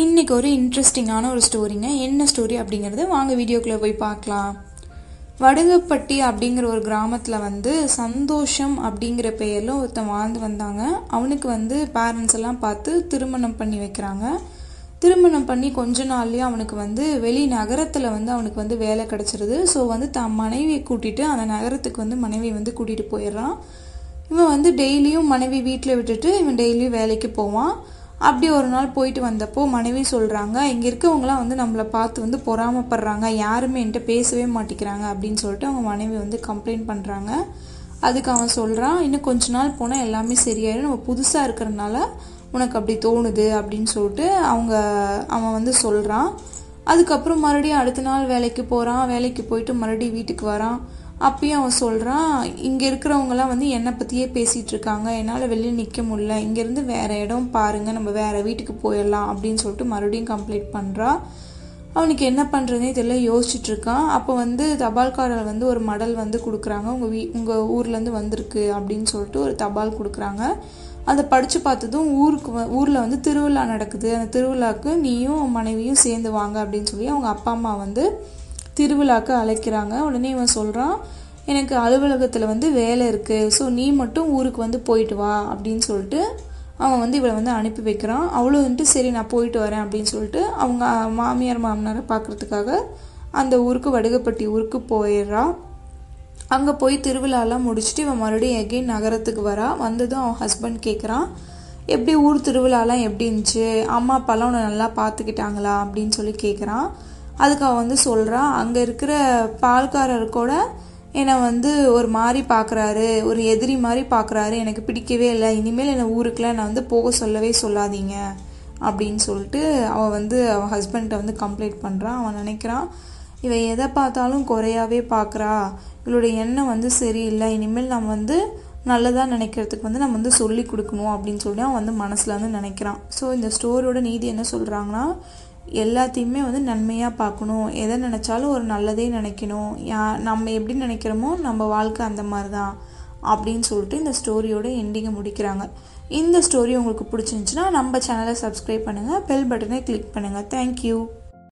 இன்றைக்கி ஒரு இன்ட்ரெஸ்டிங்கான ஒரு ஸ்டோரிங்க என்ன ஸ்டோரி அப்படிங்கிறது வாங்க வீடியோக்குள்ளே போய் பார்க்கலாம் வடுகப்பட்டி அப்படிங்கிற ஒரு கிராமத்தில் வந்து சந்தோஷம் அப்படிங்கிற பெயரில் ஒருத்தன் வாழ்ந்து வந்தாங்க அவனுக்கு வந்து பேரண்ட்ஸ் எல்லாம் பார்த்து திருமணம் பண்ணி வைக்கிறாங்க திருமணம் பண்ணி கொஞ்ச நாள்லேயே அவனுக்கு வந்து வெளி நகரத்தில் வந்து அவனுக்கு வந்து வேலை கிடச்சிருது ஸோ வந்து தன் மனைவியை கூட்டிகிட்டு அந்த நகரத்துக்கு வந்து மனைவி வந்து கூட்டிகிட்டு போயிடுறான் இவன் வந்து டெய்லியும் மனைவி வீட்டில் விட்டுட்டு இவன் டெய்லியும் வேலைக்கு போவான் அப்படி ஒரு நாள் போயிட்டு வந்தப்போ மனைவி சொல்கிறாங்க இங்கே இருக்கவங்களாம் வந்து நம்மளை பார்த்து வந்து பொறாமப்படுறாங்க யாருமே என்கிட்ட பேசவே மாட்டேங்கிறாங்க அப்படின்னு சொல்லிட்டு அவங்க மனைவி வந்து கம்ப்ளைண்ட் பண்ணுறாங்க அதுக்கு அவன் சொல்கிறான் இன்னும் கொஞ்ச நாள் போனால் எல்லாமே சரியாயிடும் நம்ம புதுசாக இருக்கிறனால உனக்கு அப்படி தோணுது அப்படின்னு சொல்லிட்டு அவங்க அவன் வந்து சொல்கிறான் அதுக்கப்புறம் மறுபடியும் அடுத்த நாள் வேலைக்கு போகிறான் வேலைக்கு போயிட்டு மறுபடியும் வீட்டுக்கு வரான் அப்பயும் அவன் சொல்கிறான் இங்கே இருக்கிறவங்கலாம் வந்து என்னை பற்றியே பேசிகிட்டு இருக்காங்க என்னால் வெளியே நிற்க முடில இங்கேருந்து வேறு இடம் பாருங்கள் நம்ம வேறு வீட்டுக்கு போயிடலாம் அப்படின்னு சொல்லிட்டு மறுபடியும் கம்ப்ளீட் பண்ணுறான் அவனுக்கு என்ன பண்ணுறதுனே தெரியல யோசிச்சுட்ருக்கான் அப்போ வந்து தபால்காரர் வந்து ஒரு மடல் வந்து கொடுக்குறாங்க உங்கள் வீ உங்கள் ஊர்லேருந்து வந்திருக்கு அப்படின்னு சொல்லிட்டு ஒரு தபால் கொடுக்குறாங்க அதை படித்து பார்த்ததும் ஊருக்கு ஊரில் வந்து திருவிழா நடக்குது அந்த திருவிழாவுக்கு நீயும் மனைவியும் சேர்ந்து வாங்க அப்படின்னு சொல்லி அவங்க அப்பா அம்மா வந்து திருவிழாக்கு அழைக்கிறாங்க உடனே இவன் சொல்கிறான் எனக்கு அலுவலகத்தில் வந்து வேலை இருக்குது ஸோ நீ மட்டும் ஊருக்கு வந்து போயிட்டு வா அப்படின்னு சொல்லிட்டு அவன் வந்து இவளை வந்து அனுப்பி வைக்கிறான் அவ்வளோ வந்துட்டு சரி நான் போயிட்டு வரேன் அப்படின்னு சொல்லிட்டு அவங்க மாமியார் மாமனாரை பார்க்குறதுக்காக அந்த ஊருக்கு வடுகப்பட்டி ஊருக்கு போயிடுறா அங்கே போய் திருவிழாலாம் முடிச்சுட்டு இவன் மறுபடியும் எகெயின் நகரத்துக்கு வரா வந்ததும் அவன் ஹஸ்பண்ட் கேட்குறான் எப்படி ஊர் திருவிழாலாம் எப்படி இருந்துச்சு அம்மா அப்பாலாம் உன்னை நல்லா பார்த்துக்கிட்டாங்களா அப்படின்னு சொல்லி கேட்குறான் அதுக்கு அவன் வந்து சொல்கிறான் அங்கே இருக்கிற பால்காரர் கூட என்னை வந்து ஒரு மாதிரி பார்க்குறாரு ஒரு எதிரி மாதிரி பார்க்குறாரு எனக்கு பிடிக்கவே இல்லை இனிமேல் என்னை ஊருக்குலாம் நான் வந்து போக சொல்லவே சொல்லாதீங்க அப்படின்னு சொல்லிட்டு அவன் வந்து அவன் ஹஸ்பண்ட்டை வந்து கம்ப்ளைண்ட் பண்ணுறான் அவன் நினைக்கிறான் இவன் எதை பார்த்தாலும் குறையாவே பார்க்குறா இவளுடைய எண்ணம் வந்து சரியில்லை இனிமேல் நம்ம வந்து நல்லதாக நினைக்கிறதுக்கு வந்து நம்ம வந்து சொல்லி கொடுக்கணும் அப்படின்னு சொல்லி அவன் வந்து மனசில் வந்து நினைக்கிறான் ஸோ இந்த ஸ்டோரியோட நீதி என்ன சொல்கிறாங்கன்னா எல்லாத்தையுமே வந்து நன்மையாக பார்க்கணும் எதை நினச்சாலும் ஒரு நல்லதே நினைக்கணும் யா நம்ம எப்படி நினைக்கிறோமோ நம்ம வாழ்க்கை அந்த மாதிரி தான் அப்படின்னு சொல்லிட்டு இந்த ஸ்டோரியோட எண்டிங்கை முடிக்கிறாங்க இந்த ஸ்டோரி உங்களுக்கு பிடிச்சிருந்துச்சுன்னா நம்ம சேனலை சப்ஸ்கிரைப் பண்ணுங்கள் பெல் பட்டனை கிளிக் பண்ணுங்கள் தேங்க்யூ